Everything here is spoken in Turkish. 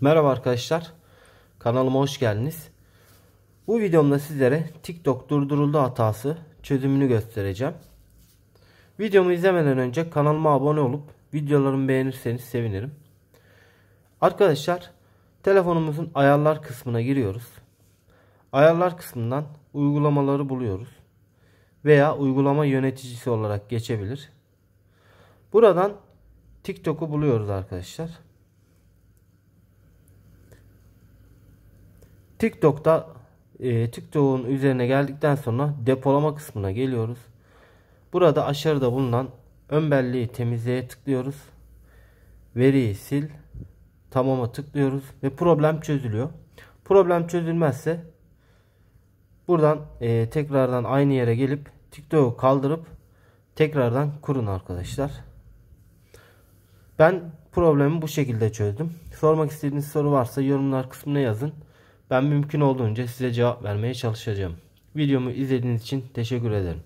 Merhaba arkadaşlar. Kanalıma hoş geldiniz. Bu videomda sizlere TikTok durduruldu hatası çözümünü göstereceğim. Videomu izlemeden önce kanalıma abone olup videolarımı beğenirseniz sevinirim. Arkadaşlar telefonumuzun ayarlar kısmına giriyoruz. Ayarlar kısmından uygulamaları buluyoruz. Veya uygulama yöneticisi olarak geçebilir. Buradan TikTok'u buluyoruz arkadaşlar. TikTok'ta e, TikTok'un üzerine geldikten sonra depolama kısmına geliyoruz. Burada aşağıda bulunan ön belleği temizleye tıklıyoruz. Veriyi sil. Tamama tıklıyoruz ve problem çözülüyor. Problem çözülmezse buradan e, tekrardan aynı yere gelip TikTok'u kaldırıp tekrardan kurun arkadaşlar. Ben problemi bu şekilde çözdüm. Sormak istediğiniz soru varsa yorumlar kısmına yazın. Ben mümkün olduğunca size cevap vermeye çalışacağım. Videomu izlediğiniz için teşekkür ederim.